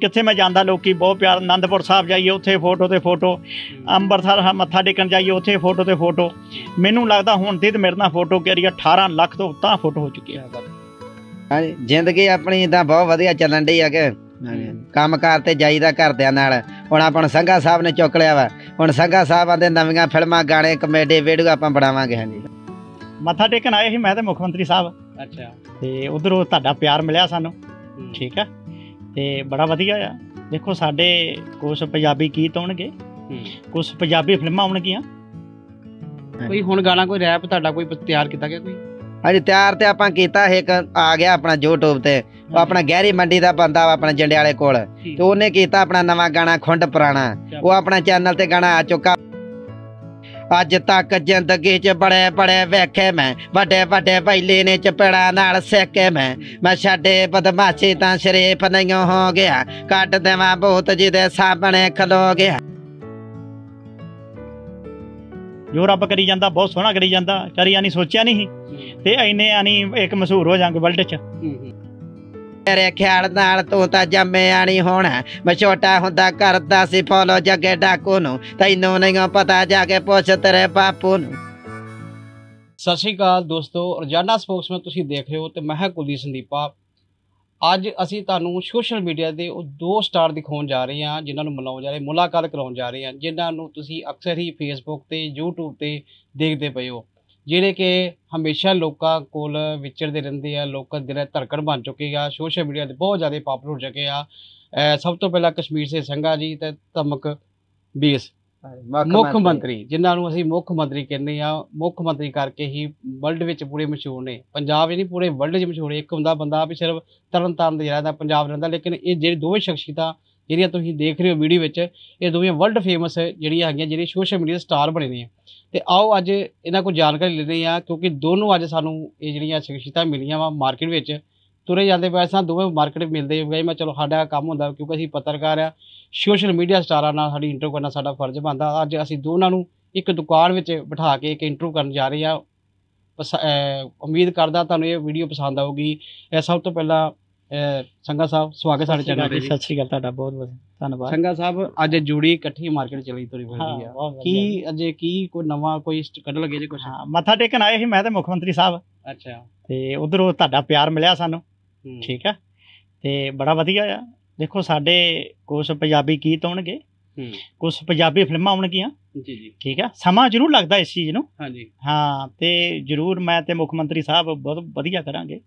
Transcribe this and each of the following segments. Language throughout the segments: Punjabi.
ਕਿੱਥੇ ਮੈਂ ਜਾਂਦਾ ਲੋਕੀ ਬਹੁਤ ਪਿਆਰ ਅਨੰਦਪੁਰ ਸਾਹਿਬ ਜਾਈਏ ਉੱਥੇ ਫੋਟੋ ਤੇ ਫੋਟੋ ਅੰਮ੍ਰਿਤਸਰ ਮੱਥਾ ਟੇਕਣ ਜਾਈਏ ਉੱਥੇ ਫੋਟੋ ਤੇ ਫੋਟੋ ਮੈਨੂੰ ਲੱਗਦਾ ਹੁਣ ਤੇ ਮੇਰੇ ਨਾਲ ਫੋਟੋ ਕੈਰੀ 18 ਲੱਖ ਤੋਂ ਉੱਤਾਂ ਫੋਟੋ ਹੋ ਚੁੱਕੀ ਹੈ ਹਾਂਜੀ ਜ਼ਿੰਦਗੀ ਆਪਣੀ ਤਾਂ ਬਹੁਤ ਵਧੀਆ ਚੱਲਣ ਢੀ ਆ ਕਿ ਕੰਮਕਾਰ ਤੇ ਜਾਈਦਾ ਘਰਦਿਆਂ ਨਾਲ ਹੁਣ ਆਪਾਂ ਸੰਘਾ ਸਾਹਿਬ ਨੇ ਚੁੱਕ ਲਿਆ ਵਾ ਹੁਣ ਸੰਘਾ ਸਾਹਿਬਾਂ ਦੇ ਨਵੀਆਂ ਫਿਲਮਾਂ ਗਾਣੇ ਕਮੇਡੀ ਵੀਡੀਓ ਆਪਾਂ ਬਣਾਵਾਂਗੇ ਹਾਂਜੀ ਮੱਥਾ ਟੇਕਣ ਆਏ ਸੀ ਮੈਂ ਤੇ ਮੁੱਖ ਮੰਤਰੀ ਸਾਹਿਬ ਅੱਛਾ ਤੇ ਉਧਰੋਂ ਤੁਹਾਡਾ ਪਿਆਰ ਮਿਲਿਆ ਸਾਨੂੰ ਠੀਕ ਆ ਤੇ ਬੜਾ ਵਧੀਆ ਆ ਦੇਖੋ ਸਾਡੇ ਕੁਝ ਪੰਜਾਬੀ ਗੀਤ ਹੋਣਗੇ ਕੁਝ ਪੰਜਾਬੀ ਫਿਲਮਾਂ ਆਉਣਗੀਆਂ ਕੋਈ ਹੁਣ ਗਾਣਾ ਕੋਈ ਰੈਪ ਤੁਹਾਡਾ ਕੋਈ ਤਿਆਰ ਕੀਤਾ ਗਿਆ ਕੋਈ ਹਾਂਜੀ ਤਿਆਰ ਤੇ ਆਪਾਂ ਕੀਤਾ ਇੱਕ ਆ ਗਿਆ ਆਪਣਾ YouTube ਤੇ ਉਹ ਆਪਣਾ ਗਹਿਰੀ ਮੰਡੀ ਦਾ ਬੰਦਾ ਆਪਣਾ ਵਾਲੇ ਕੋਲ ਤੇ ਉਹਨੇ ਕੀਤਾ ਆਪਣਾ ਨਵਾਂ ਗਾਣਾ ਖੁੰਡ ਪੁਰਾਣਾ ਉਹ ਆਪਣਾ ਚੈਨਲ ਤੇ ਗਾਣਾ ਆ ਚੁੱਕਾ ਅੱਜ ਤੱਕ ਜ਼ਿੰਦਗੀ 'ਚ ਬੜੇ ਬੜੇ ਵੇਖੇ ਮੈਂ ਵੱਡੇ ਵੱਡੇ ਵੈਲੇ ਨੇ ਚਪੜਾ ਨਾਲ ਸੇਕੇ ਮੈਂ ਮੈਂ ਛੱਡੇ ਬਦਮਾਸ਼ੀ ਤਾਂ ਸ਼ਰੀਫ ਨਹੀਂ ਹੋ ਗਿਆ ਕੱਟ ਦੇਵਾਂ ਬਹੁਤ ਜਿਹਦੇ ਸਾਹਮਣੇ ਖਲੋ ਗਿਆ ਜੋ ਰੱਬ ਕਰੀ ਜਾਂਦਾ ਬਹੁਤ ਸੋਹਣਾ ਕਰੀ ਜਾਂਦਾ ਕਰੀ ਆਨੀ ਸੋਚਿਆ ਨਹੀਂ ਤੇ ਐਨੇ ਆਨੀ ਇੱਕ ਮਸ਼ਹੂਰ ਹੋ ਜਾਾਂਗੇ ਵਰਲਡ 'ਚ ਤੇਰੇ ਖਿਆਲ ਨਾਲ ਤੂੰ ਤਾਂ ਜੰਮਿਆ ਨਹੀਂ ਹੋਣਾ ਮੈਂ ਛੋਟਾ ਹੁੰਦਾ ਕਰਦਾ ਸੀ ਫੋਲੋ ਜੱਗੇ ਡਾਕੂ ਨੂੰ ਤੈਨੂੰ ਨਹੀਂ ਪਤਾ ਜਾ ਕੇ ਪੁੱਛ ਤੇਰੇ ਬਾਪੂ ਨੂੰ ਸਤਿ ਸ਼੍ਰੀ ਅਕਾਲ ਦੋਸਤੋ ਰੋਜ਼ਾਨਾ ਸਪੋਕਸਮੈਨ ਤੁਸੀਂ ਦੇਖ ਰਹੇ ਹੋ ਤੇ ਮੈਂ ਹਾਂ ਕੁਲਦੀਪ ਸੰਦੀਪਾ ਅੱਜ ਅਸੀਂ ਤੁਹਾਨੂੰ ਸੋਸ਼ਲ ਮੀਡੀਆ ਦੇ ਉਹ ਦੋ ਸਟਾਰ ਦਿਖਾਉਣ ਜਾ ਰਹੇ ਹਾਂ ਜਿਨ੍ਹਾਂ ਨੂੰ ਮਿਲਾਉਣ ਜਾ ਰਹੇ ਮੁਲਾਕਾਤ ਕਰਾਉਣ ਜਾ ਰਹੇ ਹਾਂ ਜਿਨ੍ਹਾਂ ਨੂੰ ਤੁਸੀਂ ਅਕਸਰ ਹੀ ਫੇਸਬੁੱਕ ਤੇ YouTube ਤੇ ਦੇਖਦੇ ਪਏ ਹੋ ਜਿਹੜੇ ਕਿ ਹਮੇਸ਼ਾ ਲੋਕਾਂ ਕੋਲ ਵਿਚਰਦੇ ਰਹਿੰਦੇ ਆ ਲੋਕਾਂ ਦੇ ਧੜਕਣ ਬਣ ਚੁੱਕੇ ਆ ਸੋਸ਼ਲ ਮੀਡੀਆ ਤੇ ਬਹੁਤ ਜ਼ਿਆਦਾ ਪਾਪੂਲਰ ਹੋ ਚੁੱਕੇ ਆ ਸਭ ਤੋਂ ਪਹਿਲਾਂ ਕਸ਼ਮੀਰ ਸੇ ਸੰਗਾ ਜੀ ਤੇ ਧਮਕ ਬੀਸ ਮੁੱਖ ਮੰਤਰੀ ਜਿਨ੍ਹਾਂ ਨੂੰ ਅਸੀਂ ਮੁੱਖ ਮੰਤਰੀ ਕਹਿੰਦੇ ਆ ਮੁੱਖ ਮੰਤਰੀ ਕਰਕੇ ਹੀ ਵਰਲਡ ਵਿੱਚ ਪੂਰੇ ਮਸ਼ਹੂਰ ਨੇ ਪੰਜਾਬ ਇਹ ਨਹੀਂ ਪੂਰੇ ਵਰਲਡ ਵਿੱਚ ਮਸ਼ਹੂਰ ਇੱਕ ਹੁੰਦਾ ਬੰਦਾ ਵੀ ਸਿਰਫ ਤਰਨਤਾਰਨ ਦੇ ਜਿਹੜਾ ਦਾ ਪੰਜਾਬ ਰਹਿੰਦਾ ਲੇਕਿਨ ਇਹ ਜਿਹੜੇ ਦੋਵੇਂ ਸ਼ਖਸੀਅਤਾਂ ਜਿਹੜੀਆਂ ਤੁਸੀਂ ਦੇਖ ਰਹੇ ਹੋ ਵੀਡੀਓ ਵਿੱਚ ਇਹ ਦੋਵੇਂ ਵਰਲਡ ਫੇਮਸ ਜਿਹੜੀਆਂ ਹੈਗੀਆਂ ਜਿਹੜੇ ਸੋਸ਼ਲ ਮੀਡੀਆ ਦੇ ਸਟਾਰ ਬਣੇ ਨੇ ਤੇ ਆਓ ਅੱਜ ਇਹਨਾਂ ਕੋਲ ਜਾਣਕਾਰੀ ਲੈਂਦੇ ਆ ਕਿਉਂਕਿ ਦੋਨੋਂ ਅੱਜ ਸਾਨੂੰ ਇਹ ਜਿਹੜੀਆਂ ਸ਼ਖਸੀਅਤਾਂ ਮਿਲੀਆਂ ਵਾ ਮਾਰਕੀਟ ਵਿੱਚ ਤੁਰੇ ਜਾਂਦੇ ਪਏ ਸਾਂ ਦੋਵੇਂ ਮਾਰਕੀਟ ਮਿਲਦੇ ਹੋਗੇ ਮੈਂ ਚਲੋ ਸਾਡਾ ਕੰਮ ਹੁੰਦਾ ਕਿਉਂਕਿ ਅਸੀਂ ਪੱਤਰਕਾਰ ਆ ਸੋਸ਼ਲ ਮੀਡੀਆ ਸਟਾਰਾਂ ਨਾਲ ਸਾਡੀ ਇੰਟਰਵਿਊ ਕਰਨਾ ਸਾਡਾ ਫਰਜ਼ ਬਣਦਾ ਅੱਜ ਅਸੀਂ ਦੋਨਾਂ ਨੂੰ ਇੱਕ ਦੁਕਾਨ ਵਿੱਚ ਬਿਠਾ ਕੇ ਇੱਕ ਇੰਟਰਵਿਊ ਕਰਨ ਜਾ ਰਹੇ ਆ ਉਮੀਦ ਕਰਦਾ ਤੁਹਾਨੂੰ ਇਹ ਵੀਡੀਓ ਪਸੰਦ ਆਊਗੀ ਇਹ ਸਭ ਤੋਂ ਪਹਿਲਾਂ ਸੰਗਾ ਸਾਹਿਬ ਸਵਾਗਤ ਸਾਡੇ ਚੈਨਲ ਤੇ ਸਤਿ ਸ਼੍ਰੀ ਅਕਾਲ ਤੁਹਾਡਾ ਬਹੁਤ ਬਹੁਤ ਧੰਨਵਾਦ ਸੰਗਾ ਸਾਹਿਬ ਅੱਜ ਜੁੜੀ ਇਕੱਠੀ ਮਾਰਕੀਟ ਚਲੀ ਤੁਰੀ ਹੋਈ ਆ ਕੀ ਅਜੇ ਕੀ ਕੋਈ ਨਵਾਂ ਕੋਈ ਕੱਢ ਲਗੇ ਜੇ ਕੁਝ ਮੱਥਾ ਟੇਕਣ ਆਏ ਸੀ ਮੈਂ ਤੇ ਮੁੱਖ ਮੰਤਰੀ ਸਾਹਿਬ ਅੱਛਾ ਤੇ ਉਧਰੋਂ ਤੁਹਾਡਾ ਪਿਆਰ ਮਿਲਿਆ ਸਾਨੂੰ ਠੀਕ ਆ ਤੇ ਬੜਾ ਵਧੀਆ ਆ ਦੇਖੋ ਸਾਡੇ ਕੁਝ ਪੰਜਾਬੀ ਗੀਤ ਆਉਣਗੇ ਕੁਝ ਪੰਜਾਬੀ ਫਿਲਮਾਂ ਆਉਣਗੀਆਂ ਜੀ ਜੀ ਠੀਕ ਆ ਸਮਾਂ ਜ਼ਰੂਰ ਲੱਗਦਾ ਇਸ ਚੀਜ਼ ਨੂੰ ਹਾਂਜੀ ਹਾਂ ਤੇ ਜ਼ਰੂਰ ਮੈਂ ਤੇ ਮੁੱਖ ਮੰਤਰੀ ਸਾਹਿਬ ਬਹੁਤ ਵਧੀਆ ਕਰਾਂਗੇ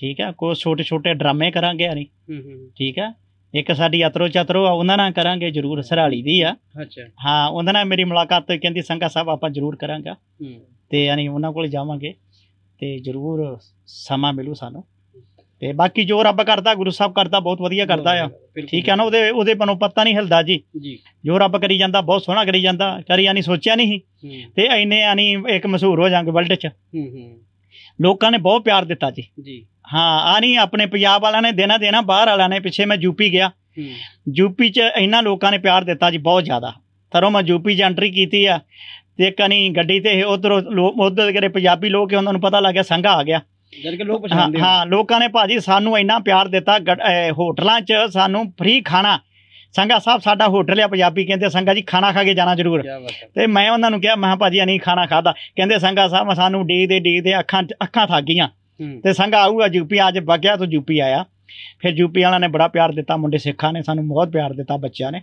ਠੀਕ ਆ ਕੋਈ ਛੋਟੇ ਛੋਟੇ ਡਰਾਮੇ ਕਰਾਂਗੇ ਹੂੰ ਠੀਕ ਆ ਇੱਕ ਸਾਡੀ ਅਤਰੋ ਚਤਰੋ ਆ ਉਹਨਾਂ ਨਾਲ ਕਰਾਂਗੇ ਜਰੂਰ ਸਰਾਲੀ ਦੀ ਆ ਅੱਛਾ ਹਾਂ ਉਹਨਾਂ ਨਾਲ ਮੇਰੀ ਮੁਲਾਕਾਤ ਤੇ ਕਹਿੰਦੀ ਸੰਗਾ ਸਾਹਿਬ ਆਪਾਂ ਜਰੂਰ ਕਰਾਂਗਾ ਤੇ ਯਾਨੀ ਉਹਨਾਂ ਕੋਲ ਜਾਵਾਂਗੇ ਤੇ ਜਰੂਰ ਸਮਾਂ ਮਿਲੂ ਸਾਨੂੰ ਤੇ ਬਾਕੀ ਜੋ ਰੱਬ ਕਰਦਾ ਗੁਰੂ ਸਾਹਿਬ ਕਰਦਾ ਬਹੁਤ ਵਧੀਆ ਕਰਦਾ ਆ ਠੀਕ ਹੈ ਨਾ ਉਹਦੇ ਉਹਦੇ ਪਨੋਂ ਪੱਤਾ ਨਹੀਂ ਹਿਲਦਾ ਜੀ ਜੀ ਜੋ ਰੱਬ ਕਰੀ ਜਾਂਦਾ ਬਹੁਤ ਸੋਹਣਾ ਕਰੀ ਜਾਂਦਾ ਕਰੀ ਯਾਨੀ ਸੋਚਿਆ ਨਹੀਂ ਤੇ ਐਨੇ ਯਾਨੀ ਇੱਕ ਮਸ਼ਹੂਰ ਹੋ ਜਾਾਂਗੇ ਵਰਲਡ 'ਚ ਹੂੰ ਹੂੰ ਲੋਕਾਂ ਨੇ ਬਹੁਤ ਪਿਆਰ ਦਿੱਤਾ ਜੀ ਜੀ ਹਾਂ ਆ ਨਹੀਂ ਆਪਣੇ ਪੰਜਾਬ ਵਾਲਿਆਂ ਨੇ ਦੇਣਾ ਦੇਣਾ ਬਾਹਰ ਵਾਲਿਆਂ ਨੇ ਪਿੱਛੇ ਮੈਂ ਯੂਪੀ ਗਿਆ ਯੂਪੀ 'ਚ ਇੰਨਾ ਲੋਕਾਂ ਨੇ ਪਿਆਰ ਦਿੱਤਾ ਜੀ ਬਹੁਤ ਜ਼ਿਆਦਾ ਤਰੋਂ ਮੈਂ ਯੂਪੀ 'ਚ ਐਂਟਰੀ ਕੀਤੀ ਆ ਤੇ ਕਨੀ ਗੱਡੀ ਤੇ ਉਧਰੋਂ ਉਧਰ ਕਰੇ ਪੰਜਾਬੀ ਲੋਕ ਉਹਨਾਂ ਨੂੰ ਪਤਾ ਲੱਗ ਗਿਆ ਸੰਘਾ ਆ ਗਿਆ ਜਦ ਕਿ ਲੋਕ ਪਛਾਣਦੇ ਹਾਂ ਲੋਕਾਂ ਨੇ ਭਾਜੀ ਸਾਨੂੰ ਇੰਨਾ ਪਿਆਰ ਦਿੱਤਾ ਹੋਟਲਾਂ 'ਚ ਸਾਨੂੰ ਫ੍ਰੀ ਖਾਣਾ ਸੰਗਾ ਸਾਹਿਬ ਸਾਡਾ ਹੋਟਲ ਆ ਪੰਜਾਬੀ ਕਹਿੰਦੇ ਸੰਗਾ ਜੀ ਖਾਣਾ ਖਾ ਕੇ ਜਾਣਾ ਜ਼ਰੂਰ ਤੇ ਮੈਂ ਉਹਨਾਂ ਨੂੰ ਕਿਹਾ ਮਹਾਂ ਭਾਜੀ ਨਹੀਂ ਖਾਣਾ ਖਾਦਾ ਕਹਿੰਦੇ ਸੰਗਾ ਸਾਹਿਬ ਸਾਨੂੰ ਡੀ ਦੇ ਡੀ ਦੇ ਅੱਖਾਂ ਅੱਖਾਂ ਥੱਕ ਗਈਆਂ ਤੇ ਸੰਗਾ ਆਊਗਾ ਯੂਪੀ ਅੱਜ ਬਗਿਆ ਤੋਂ ਯੂਪੀ ਆਇਆ ਫਿਰ ਯੂਪੀ ਵਾਲਿਆਂ ਨੇ ਬੜਾ ਪਿਆਰ ਦਿੱਤਾ ਮੁੰਡੇ ਸਿੱਖਾਂ ਨੇ ਸਾਨੂੰ ਬਹੁਤ ਪਿਆਰ ਦਿੱਤਾ ਬੱਚਿਆਂ ਨੇ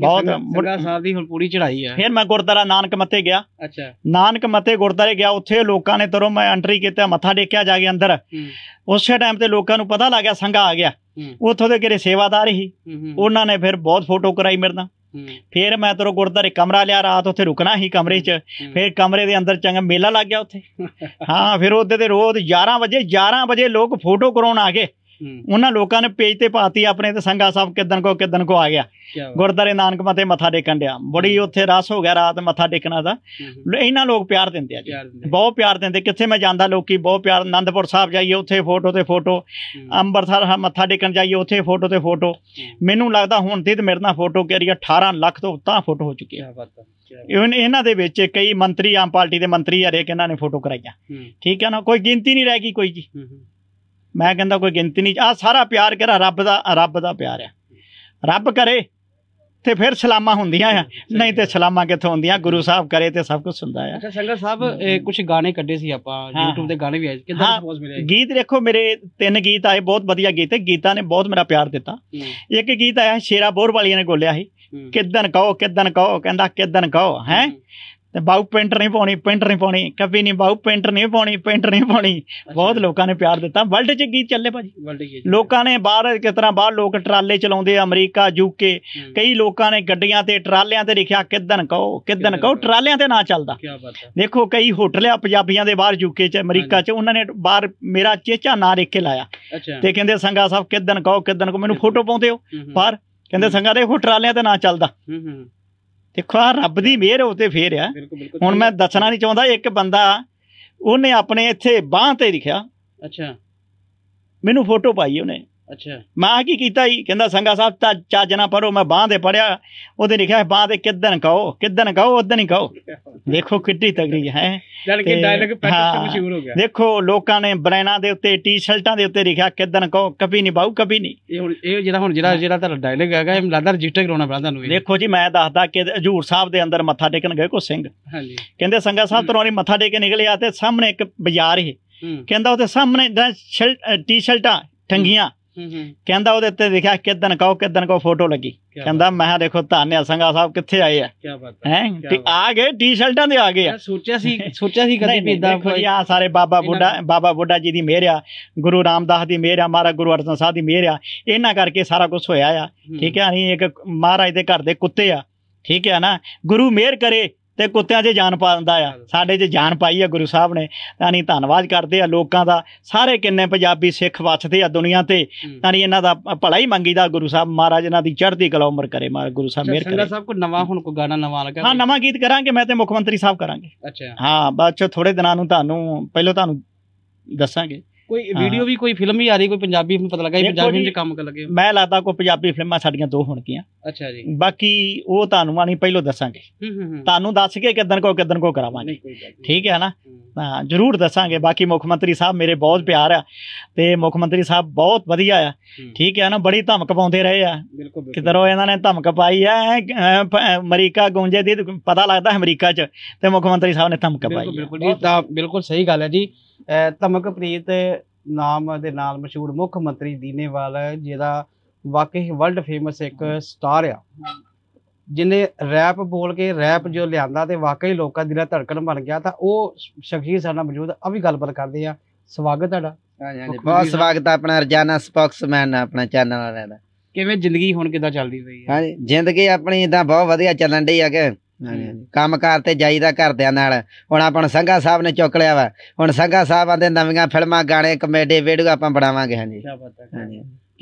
ਬਹੁਤ ਮੁਰਗਾ ਸਾਹਿਬ ਦੀ ਹੁਣ ਪੂਰੀ ਚੜਾਈ ਆ ਫਿਰ ਮੈਂ ਗੁਰਦਾਰਾ ਨਾਨਕ ਮੱਤੇ ਗਿਆ ਅੱਛਾ ਨਾਨਕ ਮੱਤੇ ਗੁਰਦਾਰੇ ਗਿਆ ਉੱਥੇ ਲੋਕਾਂ ਨੇ ਤਰੋਂ ਮੈਂ ਐਂਟਰੀ ਕੀਤਾ ਮੱਥਾ ਟੇਕਿਆ ਜਾ ਕੇ ਅੰਦਰ ਉਸੇ ਟਾਈਮ ਤੇ ਲੋਕਾਂ ਨੂੰ ਪਤਾ ਲੱਗਿਆ ਸੰਗਾ ਆ ਗਿਆ ਉੱਥੋਂ ਦੇ ਕਿਰੇ ਸੇਵਾਦਾਰ ਹੀ ਉਹਨਾਂ ਨੇ ਫਿਰ ਬਹੁਤ ਫੋਟੋ ਕਰਾਈ ਮੇਰੇ ਨਾਲ ਫਿਰ ਮੈਂ ਤਰੋ ਗੁਰਦਾਰੇ ਕਮਰਾ ਲਿਆ ਰਾਤ ਉੱਥੇ ਰੁਕਣਾ ਹੀ ਕਮਰੇ 'ਚ ਫਿਰ ਕਮਰੇ ਦੇ ਅੰਦਰ ਚੰਗਾ ਮੇਲਾ ਲੱਗ ਗਿਆ ਉੱਥੇ ਹਾਂ ਫਿਰ ਉਹਦੇ ਤੇ ਰੋਜ਼ 11 ਵਜੇ 11 ਵਜੇ ਲੋਕ ਫੋਟੋ ਕਰਾਉਣ ਆ ਗਏ ਉਹਨਾਂ ਲੋਕਾਂ ਨੇ ਪੇਜ ਤੇ ਪਾਤੀ ਆਪਣੇ ਤੇ ਸੰਗਾ ਸਾਹਿਬ ਕਿਦਨ ਕੋ ਕਿਦਨ ਕੋ ਆ ਗਿਆ ਗੁਰਦਾਰੇ ਨਾਨਕ ਮਤੇ ਮੱਥਾ ਟੇਕਣ ਡਿਆ ਬੜੀ ਉੱਥੇ ਰਸ ਹੋ ਗਿਆ ਰਾਤ ਮੱਥਾ ਟੇਕਣਾ ਦਾ ਇਹਨਾਂ ਲੋਕ ਪਿਆਰ ਦਿੰਦੇ ਆ ਬਹੁਤ ਪਿਆਰ ਦਿੰਦੇ ਕਿੱਥੇ ਮੈਂ ਜਾਂਦਾ ਲੋਕੀ ਬਹੁਤ ਪਿਆਰ ਆਨੰਦਪੁਰ ਸਾਹਿਬ ਜਾਈਏ ਉੱਥੇ ਫੋਟੋ ਤੇ ਫੋਟੋ ਅੰਮ੍ਰਿਤਸਰ ਮੱਥਾ ਟੇਕਣ ਜਾਈਏ ਉੱਥੇ ਫੋਟੋ ਤੇ ਫੋਟੋ ਮੈਨੂੰ ਲੱਗਦਾ ਹੁਣ ਤੀਤ ਮੇਰੇ ਨਾਲ ਫੋਟੋ ਕਰੀ 18 ਲੱਖ ਤੋਂ ਤਾਂ ਫੋਟੋ ਹੋ ਚੁੱਕੀ ਹੈ ਇਹਨਾਂ ਦੇ ਵਿੱਚ ਕਈ ਮੰਤਰੀ ਆਮ ਪਾਰਟੀ ਦੇ ਮੰਤਰੀ ਹਰੇਕ ਇਹਨਾਂ ਨੇ ਫੋਟੋ ਕਰਾਈਆਂ ਠੀਕ ਹੈ ਨਾ ਕੋਈ ਗਿਣਤੀ ਨਹੀਂ ਰਹਿ ਗਈ ਕੋਈ ਜੀ ਮੈਂ ਕਹਿੰਦਾ ਕੋਈ ਗਿਣਤੀ ਨਹੀਂ ਆ ਸਾਰਾ ਪਿਆਰ ਕਿਹੜਾ ਰੱਬ ਦਾ ਰੱਬ ਦਾ ਪਿਆਰ ਆ ਰੱਬ ਕਰੇ ਤੇ ਫਿਰ ਸਲਾਮਾਂ ਹੁੰਦੀਆਂ ਆ ਨਹੀਂ ਤੇ ਸਲਾਮਾਂ ਕਿੱਥੋਂ ਹੁੰਦੀਆਂ ਗੁਰੂ ਸਾਹਿਬ ਕਰੇ ਤੇ ਸਭ ਕੁਝ ਹੁੰਦਾ ਆ ਅੱਛਾ ਸੰਗਤ ਸਾਹਿਬ ਕੁਝ ਗਾਣੇ ਕੱਢੇ ਸੀ ਆਪਾਂ YouTube ਤੇ ਗਾਣੇ ਵੀ ਆਏ ਕਿੰਨਾ ਰਿਸਪੌਂਸ ਮਿਲਿਆ ਗੀਤ ਦੇਖੋ ਮੇਰੇ ਤਿੰਨ ਗੀਤ ਆਏ ਬਹੁਤ ਵਧੀਆ ਗੀਤ ਹੈ ਗੀਤਾਂ ਨੇ ਬਹੁਤ ਮੇਰਾ ਪਿਆਰ ਦਿੱਤਾ ਇੱਕ ਗੀਤ ਆਇਆ ਸ਼ੇਰਾ ਬੋਰ ਵਾਲੀਆਂ ਨੇ ਗੋਲਿਆ ਸੀ ਕਿਦਨ ਕਹੋ ਕਿਦਨ ਕਹੋ ਕਹਿੰਦਾ ਕਿਦਨ ਕਹੋ ਹੈ ਤੇ ਬਾਉ ਪੇਂਟਰ ਨਹੀਂ ਪਾਉਣੀ ਪੇਂਟਰ ਨਹੀਂ ਪਾਉਣੀ ਕਦੇ ਨਹੀਂ ਬਾਉ ਪੇਂਟਰ ਨਹੀਂ ਪਾਉਣੀ ਪੇਂਟਰ ਨਹੀਂ ਪਾਉਣੀ ਬਹੁਤ ਲੋਕਾਂ ਨੇ ਪਿਆਰ ਦਿੱਤਾ ਵਰਲਡ 'ਚ ਗੀਤ ਚੱਲੇ ਭਾਜੀ ਲੋਕਾਂ ਨੇ ਬਾਹਰ ਕਿਸ ਤਰ੍ਹਾਂ ਬਾਹਰ ਲੋਕ ਟਰਾਲੇ ਚਲਾਉਂਦੇ ਆ ਅਮਰੀਕਾ ਯੂਕੇ ਕਈ ਲੋਕਾਂ ਨੇ ਗੱਡੀਆਂ ਤੇ ਟਰਾਲਿਆਂ ਤੇ ਲਿਖਿਆ ਕਿਦਨ ਕਹੋ ਕਿਦਨ ਕਹੋ ਟਰਾਲਿਆਂ ਤੇ ਨਾ ਚੱਲਦਾ ਦੇਖੋ ਕਈ ਹੋਟਲ ਆ ਪੰਜਾਬੀਆਂ ਦੇ ਬਾਹਰ ਯੂਕੇ 'ਚ ਅਮਰੀਕਾ 'ਚ ਉਹਨਾਂ ਨੇ ਬਾਹਰ ਮੇਰਾ ਚੇਚਾ ਨਾਂ ਲਿਖ ਕੇ ਲਾਇਆ ਤੇ ਕਹਿੰਦੇ ਸੰਗਾ ਸਾਹਿਬ ਕਿਦਨ ਕਹੋ ਕਿਦਨ ਕਹੋ ਮੈਨੂੰ ਫੋਟੋ ਪਾਉਂਦੇ ਹੋ ਪਰ ਕਹਿੰਦੇ ਸੰਗਾ ਦੇਖੋ ਟਰਾਲਿਆਂ ਤੇ ਨਾ ਚੱਲਦਾ ਦੇਖੋ ਆ ਰੱਬ ਦੀ ਮਿਹਰ ਉਹ ਤੇ ਫੇਰ ਆ ਹੁਣ ਮੈਂ ਦੱਸਣਾ ਨਹੀਂ ਚਾਹੁੰਦਾ ਇੱਕ ਬੰਦਾ ਉਹਨੇ ਆਪਣੇ ਇੱਥੇ ਬਾਹ ਤੇ ਲਿਖਿਆ ਅੱਛਾ ਮੈਨੂੰ ਫੋਟੋ ਪਾਈ ਉਹਨੇ ਅੱਛਾ ਮੈਂ ਆ ਕੀ ਕੀਤਾ ਹੀ ਕਹਿੰਦਾ ਸੰਗਾ ਸਾਹਿਬ ਤਾਂ ਚਾਜਣਾ ਪੜੋ ਮੈਂ ਬਾਹ ਦੇ ਪੜਿਆ ਉਹਦੇ ਲਿਖਿਆ ਬਾਹ ਦੇ ਕਿਦਨ ਕਹੋ ਕਿਦਨ ਕਹੋ ਉਦਨ ਹੀ ਕਹੋ ਦੇਖੋ ਕਿੱਡੀ ਤਗੜੀ ਹੈ ਲੜਕੇ ਡਾਇਲੌਗ ਪੈਟਰਨ ਮਸ਼ਹੂਰ ਹੋ ਗਿਆ ਦੇਖੋ ਲੋਕਾਂ ਨੇ ਬਰੈਣਾ ਦੇ ਉੱਤੇ ਟੀ-ਸ਼ਰਟਾਂ ਦੇ ਉੱਤੇ ਲਿਖਿਆ ਕਿਦਨ ਕਹੋ ਕਭੀ ਨਹੀਂ ਬਾਉ ਕਭੀ ਨਹੀਂ ਇਹ ਹੁਣ ਇਹ ਜਿਹੜਾ ਹੁਣ ਜਿਹੜਾ ਜਿਹੜਾ ਤੁਹਾਡਾ ਡਾਇਲੌਗ ਹੈਗਾ ਇਹ ਲੱਗਦਾ ਰਜਿਸਟਰ ਕਰਾਉਣਾ ਪੈਣਾ ਤੁਹਾਨੂੰ ਦੇਖੋ ਜੀ ਮੈਂ ਦੱਸਦਾ ਕਿ ਹਜੂਰ ਸਾਹਿਬ ਦੇ ਅੰਦਰ ਮੱਥਾ ਟੇਕਣ ਗਏ ਕੋ ਸਿੰਘ ਹਾਂਜੀ ਕਹਿੰਦੇ ਸੰਗਾ ਸਾਹਿਬ ਤੋਂ ਮੱਥਾ ਟੇਕ ਕੇ ਨਿਕਲਿਆ ਤੇ ਸਾਹਮਣੇ ਇੱਕ ਬਾਜ਼ਾਰ ਹੈ ਕਹਿੰਦਾ ਉਹਦੇ ਸਾਹਮਣੇ ਟੀ-ਸ਼ਰਟਾਂ ਟੰਗੀਆਂ ਕਹਿੰਦਾ ਉਹਦੇ ਉੱਤੇ ਲਿਖਿਆ ਕਿਦਨ ਕਹੋ ਕਿਦਨ ਕਹੋ ਫੋਟੋ ਲੱਗੀ ਕਹਿੰਦਾ ਮੈਂ ਦੇਖੋ ਧਾਨਿਆ ਸੰਗਾ ਸਾਹਿਬ ਕਿੱਥੇ ਆਏ ਆ ਕੀ ਬਾਤ ਹੈ ਤੇ ਆ ਗਏ ਟੀ-ਸ਼ਰਟਾਂ ਦੇ ਆ ਗਏ ਆ ਸੋਚਿਆ ਸੀ ਸੋਚਿਆ ਸੀ ਕਦੇ ਵੀ ਇਦਾਂ ਕੋਈ ਆ ਸਾਰੇ ਬਾਬਾ ਬੁੱਢਾ ਬਾਬਾ ਬੁੱਢਾ ਜੀ ਦੀ ਮਿਹਰ ਆ ਗੁਰੂ ਰਾਮਦਾਸ ਦੀ ਮਿਹਰ ਆ ਮਹਾਰਾ ਗੁਰੂ ਅਰਜਨ ਸਾਹਿਬ ਦੀ ਮਿਹਰ ਆ ਇਹਨਾਂ ਕਰਕੇ ਸਾਰਾ ਕੁਝ ਹੋਇਆ ਆ ਠੀਕ ਹੈ ਅਸੀਂ ਇੱਕ ਮਹਾਰਾਜ ਦੇ ਘਰ ਦੇ ਕੁੱਤੇ ਆ ਠੀਕ ਹੈ ਨਾ ਗੁਰੂ ਮਿਹਰ ਕਰੇ ਤੇ ਕੁੱਤਿਆਂ 'ਚ ਜਾਨ ਪਾਉਂਦਾ ਆ ਸਾਡੇ 'ਚ ਜਾਨ ਪਾਈ ਆ ਗੁਰੂ ਸਾਹਿਬ ਨੇ ਤਾਨੀ ਧੰਨਵਾਦ ਕਰਦੇ ਆ ਲੋਕਾਂ ਦਾ ਸਾਰੇ ਕਿੰਨੇ ਪੰਜਾਬੀ ਸਿੱਖ ਵੱਸਦੇ ਆ ਦੁਨੀਆ ਤੇ ਤਾਨੀ ਇਹਨਾਂ ਦਾ ਭਲਾ ਹੀ ਮੰਗੀਦਾ ਗੁਰੂ ਸਾਹਿਬ ਮਹਾਰਾਜ ਇਹਨਾਂ ਦੀ ਚੜ੍ਹਦੀ ਕਲਾ ਉਮਰ ਕਰੇ ਮਾਰ ਗੁਰੂ ਸਾਹਿਬ ਮਿਹਰ ਕਰੇ ਸਾਹਿਬ ਕੋ ਨਵਾਂ ਹੁਣ ਕੋ ਗਾਣਾ ਨਵਾਂ ਲੱਗਾ ਹਾਂ ਨਵਾਂ ਗੀਤ ਕਰਾਂਗੇ ਮੈਂ ਤੇ ਮੁੱਖ ਮੰਤਰੀ ਸਾਹਿਬ ਕਰਾਂਗੇ ਅੱਛਾ ਹਾਂ ਬਾਅਦ ਚ ਥੋੜੇ ਦਿਨਾਂ ਨੂੰ ਤੁਹਾਨੂੰ ਪਹਿਲਾਂ ਤੁਹਾਨੂੰ ਦੱਸਾਂਗੇ ਕੋਈ ਵੀਡੀਓ ਵੀ ਕੋਈ ਫਿਲਮ ਵੀ ਆ ਰਹੀ ਕੋਈ ਪੰਜਾਬੀ ਫਿਲਮ ਪਤਾ ਲੱਗਾ ਪੰਜਾਬੀ ਵਿੱਚ ਕੰਮ ਕਰ ਲੱਗੇ ਮੈਂ ਲੱਗਦਾ ਕੋਈ ਪੰਜਾਬੀ ਫਿਲਮਾਂ ਸਾਡੀਆਂ ਦੋ ਹੋਣਗੀਆਂ ਅੱਛਾ ਜੀ ਬਾਕੀ ਉਹ ਤੁਹਾਨੂੰ ਆਣੀ ਪਹਿਲੋ ਦੱਸਾਂਗੇ ਤੁਹਾਨੂੰ ਦੱਸ ਕੇ ਕਿਦਨ ਕੋ ਕਿਦਨ ਕੋ ਕਰਾਵਾਂਗੇ ਠੀਕ ਹੈ ਨਾ ਹਾਂ ਜਰੂਰ ਦੱਸਾਂਗੇ ਬਾਕੀ ਮੁੱਖ ਮੰਤਰੀ ਸਾਹਿਬ ਮੇਰੇ ਬਹੁਤ ਪਿਆਰ ਆ ਤੇ ਮੁੱਖ ਮੰਤਰੀ ਸਾਹਿਬ ਬਹੁਤ ਵਧੀਆ ਆ ਠੀਕ ਹੈ ਨਾ ਬੜੀ ਧਮਕ ਪਾਉਂਦੇ ਰਹੇ ਆ ਕਿਧਰੋਂ ਇਹਨਾਂ ਨੇ ਧਮਕ ਪਾਈ ਆ ਅਮਰੀਕਾ ਗੂੰਜੇ ਦੀ ਪਤਾ ਲੱਗਦਾ ਅਮਰੀਕਾ 'ਚ ਤੇ ਮੁੱਖ ਮੰਤਰੀ ਸਾਹਿਬ ਨੇ ਧਮਕ ਪਾਈ ਬਿਲਕੁਲ ਤਾਂ ਬਿਲਕੁਲ ਸਹੀ ਗੱਲ ਹੈ ਜੀ ਧਮਕਪ੍ਰੀਤ ਨਾਮ ਦੇ ਨਾਲ ਮਸ਼ਹੂਰ ਮੁੱਖ ਮੰਤਰੀ ਦੀਨੇਵਾਲ ਜਿਹਦਾ ਵਾਕਈ ਵਰਲਡ ਫੇਮਸ ਇੱਕ ਸਟਾਰ ਆ ਜਿਹਨੇ ਰੈਪ ਬੋਲ ਕੇ ਰੈਪ ਜੋ ਲਿਆਂਦਾ ਤੇ ਵਾਕਈ ਲੋਕਾਂ ਦੀ ਧੜਕਣ ਬਣ ਗਿਆ ਤਾਂ ਉਹ ਸ਼ਖਸੀਅਤ ਸਾਡਾ ਮੌਜੂਦ ਆ ਵੀ ਗੱਲਬਾਤ ਕਰਦੇ ਆ ਸਵਾਗਤ ਤੁਹਾਡਾ ਬਹੁਤ ਸਵਾਗਤ ਆ ਆਪਣਾ ਰਜਾਨਾ ਸਪੋਕਸਮੈਨ ਆਪਣਾ ਚੈਨਲ ਵਾਲਿਆਂ ਦਾ ਕਿਵੇਂ ਜ਼ਿੰਦਗੀ ਹੁਣ ਕਿਦਾਂ ਚੱਲਦੀ ਪਈ ਹੈ ਹਾਂਜੀ ਜ਼ਿੰਦਗੀ ਆਪਣੀ ਤਾਂ ਬਹੁਤ ਵਧੀਆ ਚੱਲਣ ਢਈ ਆ ਕਿ ਕੰਮਕਾਰ ਤੇ ਜਾਈਦਾ ਘਰਦਿਆਂ ਨਾਲ ਹੁਣ ਆਪਾਂ ਸੰਘਾ ਸਾਹਿਬ ਨੇ ਚੁੱਕ ਲਿਆ ਵਾ ਹੁਣ ਸੰਘਾ ਸਾਹਿਬ ਆਂਦੇ ਨਵੀਆਂ ਫਿਲਮਾਂ ਗਾਣੇ ਕਮੇਡੀ ਵੀਡੀਓ ਆਪਾਂ ਬਣਾਵਾਂਗੇ ਹਾਂਜੀ ਕੀ ਬਾਤ ਹੈ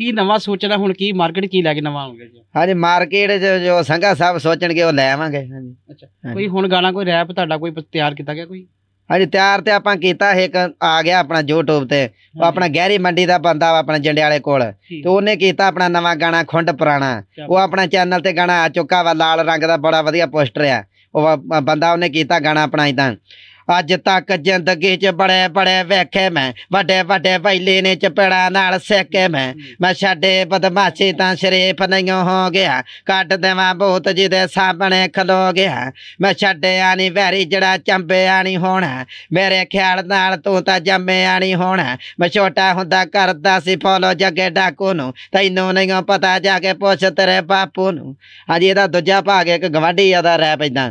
ਕੀ ਨਵਾਂ ਸੋਚਣਾ ਹੁਣ ਕੀ ਮਾਰਕੀਟ ਕੀ ਲੈ ਕੇ ਨਵਾਂ ਆਉਂਗੇ ਜੀ ਹਾਂਜੀ ਮਾਰਕੀਟ ਚ ਜੋ ਸੰਘਾ ਸਾਹਿਬ ਸੋਚਣਗੇ ਉਹ ਲੈ ਆਵਾਂਗੇ ਹਾਂਜੀ ਅੱਛਾ ਕੋਈ ਹੁਣ ਗਾਣਾ ਕੋਈ ਰੈਪ ਤੁਹਾਡਾ ਕੋਈ ਤਿਆਰ ਕੀਤਾ ਗਿਆ ਕੋਈ ਹਾਂਜੀ ਤਿਆਰ ਤੇ ਆਪਾਂ ਕੀਤਾ ਇੱਕ ਆ ਗਿਆ ਆਪਣਾ YouTube ਤੇ ਉਹ ਆਪਣਾ ਗਹਿਰੀ ਮੰਡੀ ਦਾ ਬੰਦਾ ਆਪਣਾ ਵਾਲੇ ਕੋਲ ਤੇ ਉਹਨੇ ਕੀਤਾ ਆਪਣਾ ਨਵਾਂ ਗਾਣਾ ਖੁੰਡ ਪੁਰਾਣਾ ਉਹ ਆਪਣਾ ਚੈਨਲ ਤੇ ਗਾਣਾ ਆ ਚੁੱਕਾ ਵਾ ਲਾਲ ਰੰਗ ਦਾ ਬੜਾ ਵਧੀਆ ਪੋਸਟਰ ਆ ਉਹ ਬੰਦਾ ਉਹਨੇ ਕੀਤਾ ਗਾਣਾ ਆਪਣਾ ਇਦਾਂ ਅੱਜ ਤੱਕ ਜ਼ਿੰਦਗੀ 'ਚ ਬੜੇ ਬੜੇ ਵੇਖੇ ਮੈਂ ਵੱਡੇ ਵੱਡੇ ਬਾਈਲੇ ਨੇ ਚਪੜਾ ਨਾਲ ਸੇਕੇ ਮੈਂ ਮੈਂ ਛੱਡੇ ਬਦਮਾਸ਼ੀ ਤਾਂ ਸ਼ਰੀਫ ਨਹੀਂ ਹੋ ਗਿਆ ਕੱਟ ਦੇਵਾਂ ਬਹੁਤ ਜਿਹਦੇ ਸਾਹਮਣੇ ਖਲੋ ਗਿਆ ਮੈਂ ਛੱਡਿਆ ਨਹੀਂ ਵੈਰੀ ਜਿਹੜਾ ਚੰਬਿਆ ਨਹੀਂ ਹੋਣਾ ਮੇਰੇ ਖਿਆਲ ਨਾਲ ਤੂੰ ਤਾਂ ਜੰਮਿਆ ਨਹੀਂ ਹੋਣਾ ਮੈਂ ਛੋਟਾ ਹੁੰਦਾ ਕਰਦਾ ਸੀ ਫੋਲੋ ਜੱਗੇ ਡਾਕੂ ਨੂੰ ਤੈਨੂੰ ਨਹੀਂ ਪਤਾ ਜਾ ਕੇ ਪੁੱਛ ਤੇਰੇ ਬਾਪੂ ਨੂੰ ਅੱਜ ਇਹਦਾ ਦੂਜਾ ਭਾਗ ਇੱਕ ਗਵਾਂਢੀ ਦਾ ਰਹਿ ਪੈਂਦਾ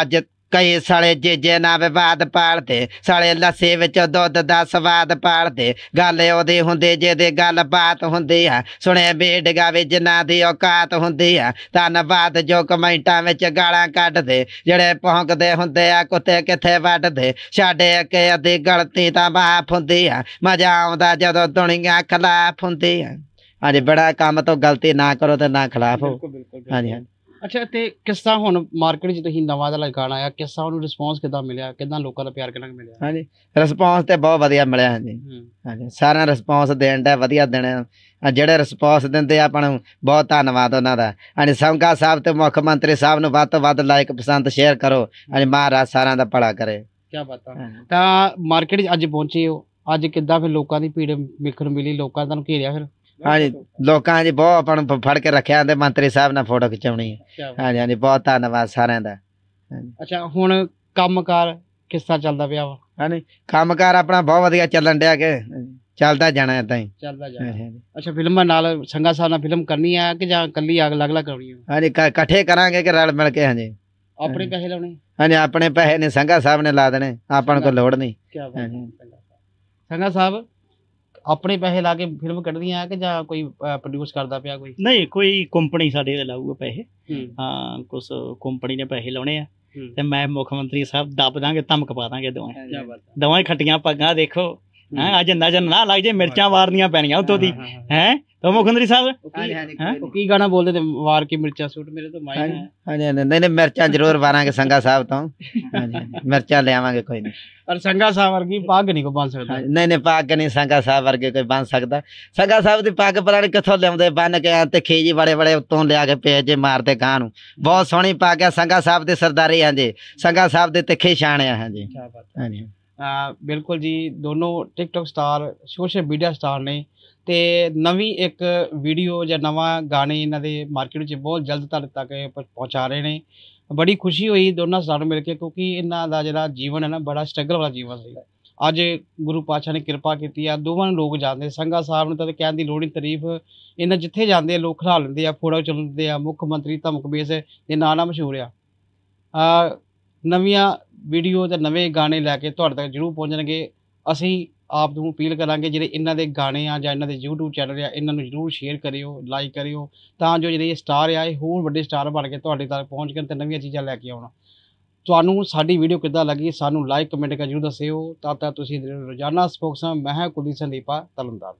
ਅੱਜ ਕਈ ਸਾਲੇ ਜੇਜੇ ਨਾਲ ਵਿਵਾਦ ਪਾਲਦੇ ਸਾਲੇ ਲੱਸੇ ਵਿੱਚ ਦੁੱਧ ਦਾ ਸਵਾਦ ਪਾਲਦੇ ਗੱਲ ਉਹਦੀ ਹੁੰਦੀ ਜਿਹਦੇ ਗੱਲਬਾਤ ਹੁੰਦੀ ਆ ਸੁਣੇ ਬੇਡਗਾ ਵਿੱਚ ਨਾ ਦੀ ਔਕਾਤ ਹੁੰਦੀ ਆ ਧੰਨਵਾਦ ਜੋ ਕਮੈਂਟਾਂ ਵਿੱਚ ਗਾਲਾਂ ਕੱਢਦੇ ਜਿਹੜੇ ਪਹੁੰਚਦੇ ਹੁੰਦੇ ਆ ਕੁੱਤੇ ਕਿੱਥੇ ਵੱਢਦੇ ਸਾਡੇ ਅਕੇ ਅਦੀ ਗਲਤੀ ਤਾਂ ਮਾਫ ਹੁੰਦੀ ਆ ਮਜ਼ਾ ਆਉਂਦਾ ਜਦੋਂ ਦੁਨੀਆ ਖਲਾਫ ਹੁੰਦੀ ਆ ਹਾਂਜੀ ਬੜਾ ਕੰਮ ਤੋਂ ਗਲਤੀ ਨਾ ਕਰੋ ਤੇ ਨਾ ਖਲਾਫ ਹੋ ਹਾਂਜੀ ਹਾਂਜੀ ਅੱਛਾ ਤੇ ਕਿੱਸਾ ਹੁਣ ਮਾਰਕੀਟ 'ਚ ਤੁਸੀਂ ਨਵਾਂ ਦਾ ਲਗਾਣ ਆਇਆ ਕਿਸਾ ਉਹਨੂੰ ਰਿਸਪੌਂਸ ਕਿਦਾਂ ਮਿਲਿਆ ਕਿਦਾਂ ਲੋਕਾਂ ਦਾ ਪਿਆਰ ਕਿੰਨਾ ਮਿਲਿਆ ਹਾਂਜੀ ਰਿਸਪੌਂਸ ਤੇ ਬਹੁਤ ਵਧੀਆ ਮਿਲਿਆ ਹਾਂਜੀ ਹਾਂਜੀ ਸਾਰਿਆਂ ਰਿਸਪੌਂਸ ਦੇਣ ਦਾ ਵਧੀਆ ਦੇਣ ਜਿਹੜੇ ਰਿਸਪੌਂਸ ਦਿੰਦੇ ਆਪਾਂ ਨੂੰ ਬਹੁਤ ਧੰਨਵਾਦ ਉਹਨਾਂ ਦਾ ਹਾਂਜੀ ਸੰਗਾ ਸਾਹਿਬ ਤੇ ਮੁੱਖ ਮੰਤਰੀ ਸਾਹਿਬ ਨੂੰ ਵੱਧ ਤੋਂ ਵੱਧ ਲਾਈਕ ਪਸੰਦ ਸ਼ੇਅਰ ਕਰੋ ਹਾਂਜੀ ਮਹਾਰਾਜ ਸਾਰਿਆਂ ਦਾ ਭਲਾ ਕਰੇ ਕੀ ਬਾਤਾਂ ਤਾਂ ਮਾਰਕੀਟ ਅੱਜ ਪਹੁੰਚੇ ਹੋ ਅੱਜ ਕਿੱਦਾਂ ਫਿਰ ਲੋਕਾਂ ਦੀ ਭੀੜ ਵੇਖਣ ਮਿਲੀ ਲੋਕਾਂ ਤੁਹਾਨੂੰ ਘੇਰਿਆ ਫਿਰ ਹਾਂਜੀ ਲੋਕਾਂ ਜੀ ਬਹੁਤ ਆਪਾਂ ਨੂੰ ਫੜ ਕੇ ਰੱਖਿਆ ਤੇ ਮੰਤਰੀ ਸਾਹਿਬ ਨਾਲ ਫੋਟੋ ਖਿਚਾਉਣੀ ਹੈ ਹਾਂਜੀ ਹਾਂਜੀ ਬਹੁਤ ਧੰਨਵਾਦ ਸਾਰਿਆਂ ਦਾ ਅੱਛਾ ਹੁਣ ਕੰਮਕਾਰ ਕਿਸ ਤਰ੍ਹਾਂ ਚੱਲਦਾ ਪਿਆ ਵਾ ਹਾਂਜੀ ਕੰਮਕਾਰ ਆਪਣਾ ਬਹੁਤ ਵਧੀਆ ਚੱਲਣ ਡਿਆ ਕੇ ਚੱਲਦਾ ਜਾਣਾ ਤਾਂ ਹੀ ਚੱਲਦਾ ਜਾਣਾ ਅੱਛਾ ਫਿਲਮਾਂ ਨਾਲ ਸੰਗਾ ਸਾਹਿਬ ਨਾਲ ਫਿਲਮ ਕਰਨੀ ਆ ਕਿ ਜਾਂ ਕੱਲੀ ਅਗ ਲਗ ਲਗ ਕਰਨੀ ਆ ਹਾਂਜੀ ਇਕੱਠੇ ਕਰਾਂਗੇ ਕਿ ਰਲ ਮਿਲ ਕੇ ਹਾਂਜੀ ਆਪਣੇ ਪੈਸੇ ਲਾਉਣੇ ਹਾਂਜੀ ਆਪਣੇ ਪੈਸੇ ਨੇ ਸੰਗਾ ਸਾਹਿਬ ਨੇ ਲਾ ਦੇਣੇ ਆਪਾਂ ਨੂੰ ਕੋਈ ਲੋੜ ਨਹੀਂ ਕੀ ਬਾਤ ਹੈ ਸੰਗਾ ਸਾਹਿਬ ਆਪਣੇ ਪੈਸੇ ਲਾ ਕੇ ਫਿਲਮ ਕੱਢਦੀਆਂ ਆ ਕਿ ਜਾਂ ਕੋਈ ਪ੍ਰੋਡਿਊਸ ਕਰਦਾ ਪਿਆ ਕੋਈ ਨਹੀਂ ਕੋਈ ਕੰਪਨੀ ਸਾਡੇ ਲਾਊਗਾ ਪੈਸੇ ਹਾਂ ਕੁਝ ਕੰਪਨੀ ਨੇ ਪੈਸੇ ਲਾਉਣੇ ਆ ਤੇ ਮੈਂ ਮੁੱਖ ਮੰਤਰੀ ਸਾਹਿਬ ਦੱਬ ਦਾਂਗੇ ਧਮਕ ਪਾ ਦਾਂਗੇ ਦੋਵੇਂ ਦੋਵੇਂ ਖੱਟੀਆਂ ਪੱਗਾਂ ਦੇਖੋ ਹੈ ਅੱਜ ਨਜ਼ਰ ਨਾ ਲੱਗ ਜੇ ਮਿਰਚਾਂ ਵਾਰਨੀਆਂ ਪੈਣੀਆਂ ਉਤੋਂ ਦੀ ਹੈ ਤੋ ਮੁਖੰਦਰੀ ਸਾਹਿਬ ਕੀ ਗਾਣਾ ਬੋਲਦੇ ਤੇ ਵਾਰ ਕੇ ਮਿਰਚਾਂ ਸੂਟ ਮੇਰੇ ਤੋਂ ਮਾਈ ਹਾਂਜੀ ਨਹੀਂ ਨਹੀਂ ਮਿਰਚਾਂ ਜ਼ਰੂਰ ਵਾਰਾਂਗੇ ਸੰਗਾ ਸਾਹਿਬ ਤੋਂ ਹਾਂਜੀ ਮਿਰਚਾਂ ਲਿਆਵਾਂਗੇ ਕੋਈ ਨਹੀਂ ਪਰ ਸੰਗਾ ਸਾਹਿਬ ਵਰਗੀ ਪੱਗ ਨਹੀਂ ਕੋ ਬਣ ਸਕਦਾ ਨਹੀਂ ਨਹੀਂ ਪੱਗ ਨਹੀਂ ਸੰਗਾ ਸਾਹਿਬ ਵਰਗੇ ਕੋਈ ਬਣ ਸਕਦਾ ਸੰਗਾ ਸਾਹਿਬ ਦੀ ਪੱਗ ਪਲਾਣ ਕਿੱਥੋਂ ਲਿਆਉਂਦੇ ਬਨ ਕੇ ਤੇ ਖੇਜੀ ਬੜੇ ਬੜੇ ਉੱਤੋਂ ਲਿਆ ਕੇ ਪੇਜ ਜੇ ਮਾਰਦੇ ਗਾਂ ਨੂੰ ਬਹੁਤ ਸੋਹਣੀ ਪੱਗ ਆ ਸੰਗਾ ਸਾਹਿਬ ਦੇ ਸਰਦਾਰੀ ਹਾਂ ਜੀ ਸੰਗਾ ਸਾਹਿਬ ਦੇ ਤਿੱਖੇ ਛਾਣੇ ਆ ਹਾਂ ਜੀ ਹਾਂਜੀ ਬਿਲਕੁਲ ਜੀ ਦੋਨੋਂ TikTok star social media star ਨੇ ਤੇ ਨਵੀਂ ਇੱਕ ਵੀਡੀਓ ਜਾਂ ਨਵਾਂ ਗਾਣੇ ਇਹਨਾਂ ਦੇ ਮਾਰਕੀਟ ਵਿੱਚ ਬਹੁਤ ਜਲਦ ਤੱਕ ਤੱਕ ਪਹੁੰਚਾ ਰਹੇ ਨੇ ਬੜੀ ਖੁਸ਼ੀ ਹੋਈ ਦੋਨਾਂ ਸਟਾਰ ਮਿਲ ਕੇ ਕਿਉਂਕਿ ਇਹਨਾਂ ਦਾ ਜਿਹੜਾ ਜੀਵਨ ਹੈ ਨਾ ਬੜਾ ਸਟਰਗਲ ਵਾਲਾ ਜੀਵਨ ਸੀ ਅੱਜ ਗੁਰੂ ਪਾਤਸ਼ਾਹ ਨੇ ਕਿਰਪਾ ਕੀਤੀ ਆ ਦੋਵਾਂ ਨੂੰ ਲੋਕ ਜਾਣਦੇ ਸੰਗਾ ਸਾਹਿਬ ਨੂੰ ਤਾਂ ਕਹਿਣ ਦੀ ਲੋੜ ਨਹੀਂ ਤਾਰੀਫ ਇਹਨਾਂ ਜਿੱਥੇ ਜਾਂਦੇ ਲੋਕ ਖੜਾ ਲੈਂਦੇ ਆ ਫੋਟੋ ਚੁਲਦੇ ਆ ਮੁੱਖ ਮੰਤਰੀ ਧਮਕ ਬੇਸ ਦੇ ਨਾਂ ਨਾਲ ਮਸ਼ਹੂਰ ਆ ਨਵੀਆਂ ਵੀਡੀਓ ਤੇ ਨਵੇਂ ਗਾਣੇ ਲੈ ਕੇ ਤੁਹਾਡੇ ਤੱਕ ਜ਼ਰੂਰ ਪਹੁੰਚਣਗੇ ਅਸੀਂ ਆਪ ਨੂੰ ਅਪੀਲ ਕਰਾਂਗੇ ਜਿਹੜੇ ਇਹਨਾਂ ਦੇ ਗਾਣੇ ਆ ਜਾਂ ਇਹਨਾਂ ਦੇ YouTube ਚੈਨਲ ਆ ਇਹਨਾਂ ਨੂੰ ਜਰੂਰ ਸ਼ੇਅਰ ਕਰਿਓ ਲਾਈਕ ਕਰਿਓ ਤਾਂ ਜੋ ਜਿਹੜੇ ਸਟਾਰ ਆ ਇਹ ਹੋਰ ਵੱਡੇ ਸਟਾਰ ਬਣ ਕੇ ਤੁਹਾਡੇ ਤੱਕ ਪਹੁੰਚ ਕੇ ਤੇ ਨਵੀਆਂ ਚੀਜ਼ਾਂ ਲੈ ਕੇ ਆਉਣ ਤੁਹਾਨੂੰ ਸਾਡੀ ਵੀਡੀਓ ਕਿੱਦਾਂ ਲੱਗੀ ਸਾਨੂੰ ਲਾਈਕ ਕਮੈਂਟ ਕਰ ਜਰੂਰ ਦੱਸਿਓ ਤਾਂ ਤਾਂ ਤੁਸੀਂ ਰੋਜ਼ਾਨਾ ਸਪੋਕਸਮ ਮੈਂ ਹਾਂ ਕੁਲਦੀਪ ਸੰਦੀਪਾ ਤਲੰਦਾਰ